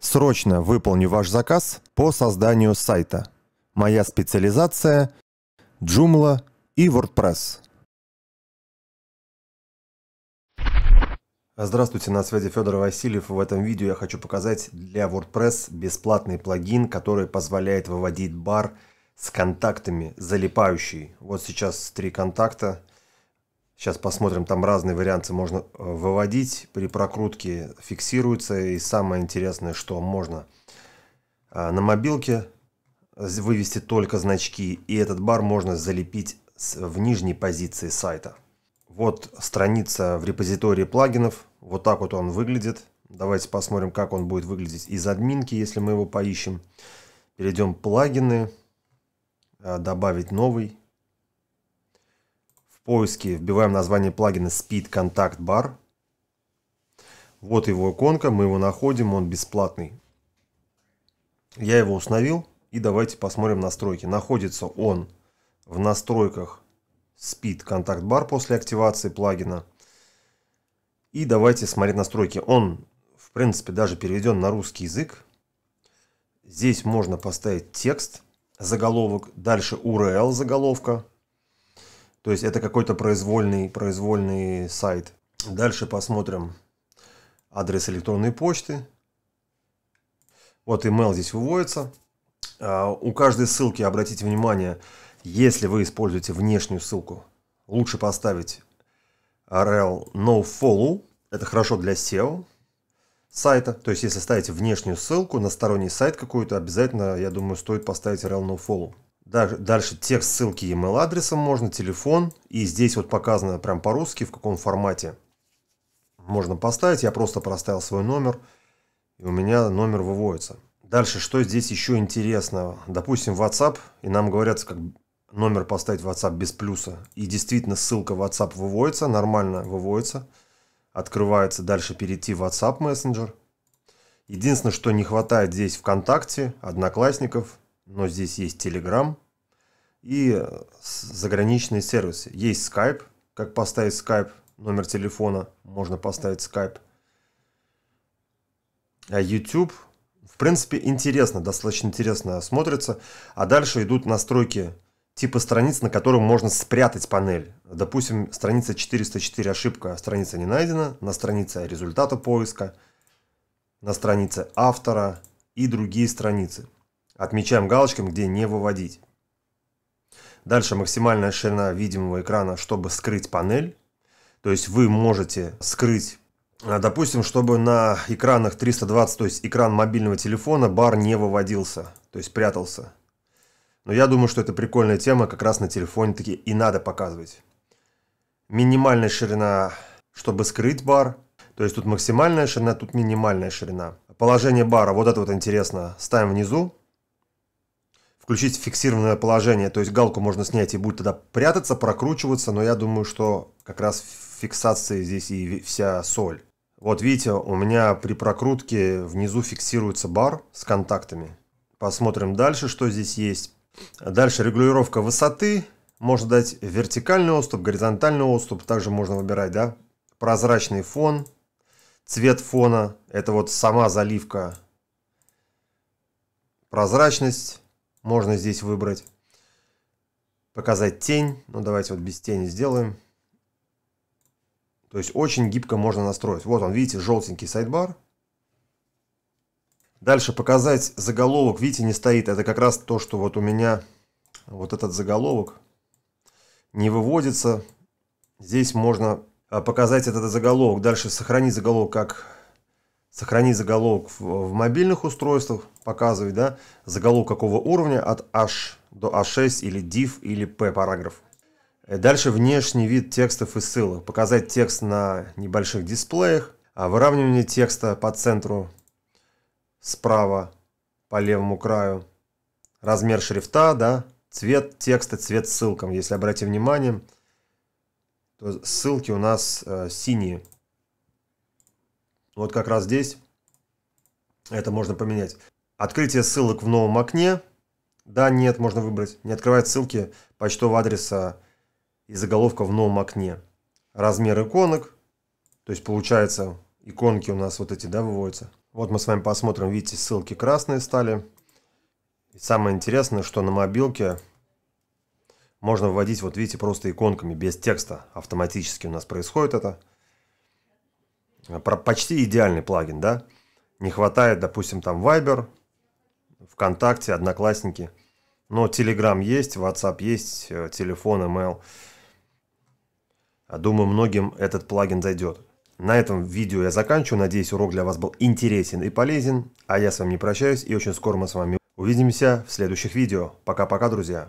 Срочно выполню ваш заказ по созданию сайта. Моя специализация – Joomla и WordPress. Здравствуйте, на связи Федор Васильев. В этом видео я хочу показать для WordPress бесплатный плагин, который позволяет выводить бар с контактами, залипающий. Вот сейчас три контакта – Сейчас посмотрим, там разные варианты можно э, выводить. При прокрутке фиксируется. И самое интересное, что можно э, на мобилке вывести только значки. И этот бар можно залепить в нижней позиции сайта. Вот страница в репозитории плагинов. Вот так вот он выглядит. Давайте посмотрим, как он будет выглядеть из админки, если мы его поищем. Перейдем в плагины, э, добавить новый поиске вбиваем название плагина Speed Contact Bar. Вот его иконка, мы его находим, он бесплатный. Я его установил и давайте посмотрим настройки. Находится он в настройках Speed Contact Bar после активации плагина. И давайте смотреть настройки. Он, в принципе, даже переведен на русский язык. Здесь можно поставить текст, заголовок, дальше URL заголовка, то есть это какой-то произвольный, произвольный сайт. Дальше посмотрим адрес электронной почты. Вот email здесь выводится. А, у каждой ссылки, обратите внимание, если вы используете внешнюю ссылку, лучше поставить rel nofollow. Это хорошо для SEO сайта. То есть, если ставите внешнюю ссылку на сторонний сайт какой-то, обязательно, я думаю, стоит поставить rel nofollow. Дальше текст ссылки email адресом можно, телефон. И здесь вот показано прям по-русски, в каком формате можно поставить. Я просто проставил свой номер, и у меня номер выводится. Дальше, что здесь еще интересно? Допустим, WhatsApp, и нам говорят, как номер поставить WhatsApp без плюса. И действительно ссылка WhatsApp выводится, нормально выводится. Открывается дальше перейти в WhatsApp Messenger. Единственное, что не хватает здесь ВКонтакте, Одноклассников, но здесь есть Telegram – и э, заграничные сервисы. Есть Skype, как поставить Skype, номер телефона, можно поставить Skype. А YouTube, в принципе, интересно, достаточно интересно смотрится. А дальше идут настройки типа страниц, на которых можно спрятать панель. Допустим, страница 404 ошибка, страница не найдена, на странице результата поиска, на странице автора и другие страницы. Отмечаем галочками, где не выводить. Дальше максимальная ширина видимого экрана, чтобы скрыть панель. То есть вы можете скрыть э, Допустим, чтобы на экранах 320, то есть экран мобильного телефона, бар не выводился, то есть прятался. Но я думаю, что это прикольная тема, как раз на телефоне таки и надо показывать. Минимальная ширина, чтобы скрыть бар. То есть тут максимальная ширина, тут минимальная ширина. Положение бара, вот это вот интересно, ставим внизу включить фиксированное положение, то есть галку можно снять и будет тогда прятаться, прокручиваться, но я думаю, что как раз фиксации здесь и вся соль. Вот видите, у меня при прокрутке внизу фиксируется бар с контактами. Посмотрим дальше, что здесь есть. Дальше регулировка высоты. Можно дать вертикальный отступ, горизонтальный отступ. Также можно выбирать, да, прозрачный фон, цвет фона. Это вот сама заливка. Прозрачность можно здесь выбрать. Показать тень. Ну, давайте вот без тени сделаем. То есть очень гибко можно настроить. Вот он, видите, желтенький сайдбар. Дальше показать заголовок. Видите, не стоит. Это как раз то, что вот у меня вот этот заголовок не выводится. Здесь можно а, показать этот заголовок. Дальше сохранить заголовок как сохранить заголовок в, в мобильных устройствах, показывать, да, заголовок какого уровня от H до a 6 или div или P параграф. Э, дальше внешний вид текстов и ссылок. Показать текст на небольших дисплеях, а выравнивание текста по центру справа по левому краю, размер шрифта, да, цвет текста, цвет ссылкам. Если обратите внимание, то ссылки у нас э, синие. Вот как раз здесь это можно поменять. Открытие ссылок в новом окне. Да, нет, можно выбрать. Не открывать ссылки почтового адреса и заголовка в новом окне. Размер иконок. То есть получается иконки у нас вот эти, да, выводятся. Вот мы с вами посмотрим, видите, ссылки красные стали. И самое интересное, что на мобилке можно вводить, вот видите, просто иконками, без текста. Автоматически у нас происходит это почти идеальный плагин, да? Не хватает, допустим, там Viber, ВКонтакте, Одноклассники. Но Telegram есть, WhatsApp есть, э, телефон, email. А думаю, многим этот плагин зайдет. На этом видео я заканчиваю. Надеюсь, урок для вас был интересен и полезен. А я с вами не прощаюсь и очень скоро мы с вами увидимся в следующих видео. Пока-пока, друзья!